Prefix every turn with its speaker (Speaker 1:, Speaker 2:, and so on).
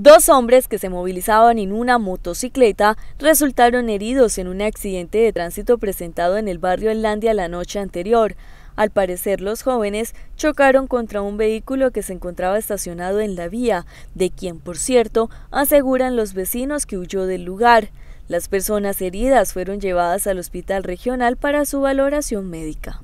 Speaker 1: Dos hombres que se movilizaban en una motocicleta resultaron heridos en un accidente de tránsito presentado en el barrio Enlandia la noche anterior. Al parecer, los jóvenes chocaron contra un vehículo que se encontraba estacionado en la vía, de quien, por cierto, aseguran los vecinos que huyó del lugar. Las personas heridas fueron llevadas al hospital regional para su valoración médica.